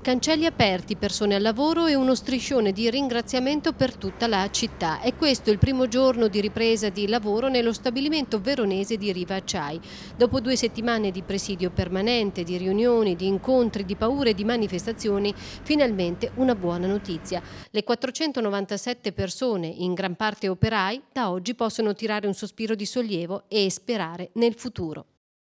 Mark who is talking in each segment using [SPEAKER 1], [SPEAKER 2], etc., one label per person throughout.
[SPEAKER 1] Cancelli aperti, persone al lavoro e uno striscione di ringraziamento per tutta la città. È questo il primo giorno di ripresa di lavoro nello stabilimento veronese di Riva Acciai. Dopo due settimane di presidio permanente, di riunioni, di incontri, di paure e di manifestazioni, finalmente una buona notizia. Le 497 persone, in gran parte operai, da oggi possono tirare un sospiro di sollievo e sperare nel futuro.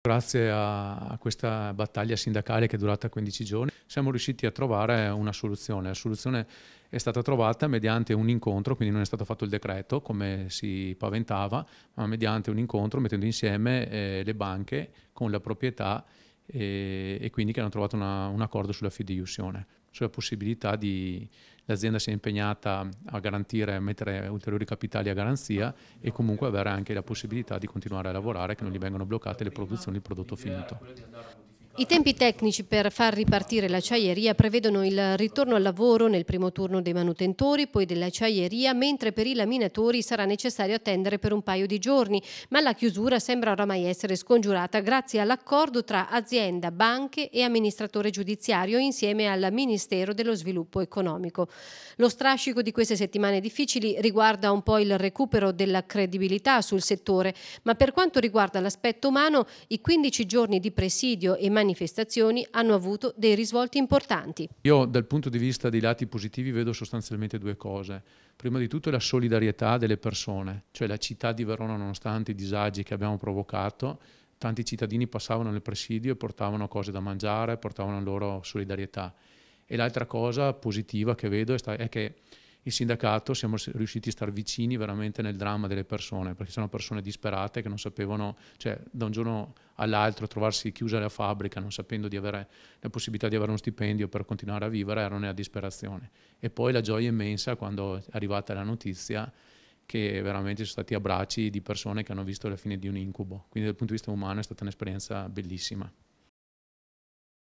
[SPEAKER 2] Grazie a questa battaglia sindacale che è durata 15 giorni siamo riusciti a trovare una soluzione. La soluzione è stata trovata mediante un incontro, quindi non è stato fatto il decreto come si paventava, ma mediante un incontro mettendo insieme eh, le banche con la proprietà e, e quindi che hanno trovato una, un accordo sulla fideiussione, sulla possibilità di l'azienda si è impegnata a garantire, a mettere ulteriori capitali a garanzia e comunque avere anche la possibilità di continuare a lavorare, che non gli vengano bloccate le produzioni, il prodotto finito.
[SPEAKER 1] I tempi tecnici per far ripartire l'acciaieria prevedono il ritorno al lavoro nel primo turno dei manutentori, poi dell'acciaieria, mentre per i laminatori sarà necessario attendere per un paio di giorni, ma la chiusura sembra oramai essere scongiurata grazie all'accordo tra azienda, banche e amministratore giudiziario insieme al Ministero dello Sviluppo Economico. Lo strascico di queste settimane difficili riguarda un po' il recupero della credibilità sul settore, ma per quanto riguarda l'aspetto umano, i 15 giorni di presidio e manifestazione manifestazioni hanno avuto dei risvolti importanti.
[SPEAKER 2] Io dal punto di vista dei lati positivi vedo sostanzialmente due cose. Prima di tutto la solidarietà delle persone, cioè la città di Verona nonostante i disagi che abbiamo provocato, tanti cittadini passavano nel presidio e portavano cose da mangiare, portavano la loro solidarietà. E l'altra cosa positiva che vedo è che il sindacato siamo riusciti a stare vicini veramente nel dramma delle persone, perché sono persone disperate che non sapevano, cioè da un giorno all'altro trovarsi chiusa la fabbrica non sapendo di avere la possibilità di avere uno stipendio per continuare a vivere, erano nella disperazione. E poi la gioia immensa quando è arrivata la notizia che veramente sono stati abbracci di persone che hanno visto la fine di un incubo. Quindi dal punto di vista umano è stata un'esperienza bellissima.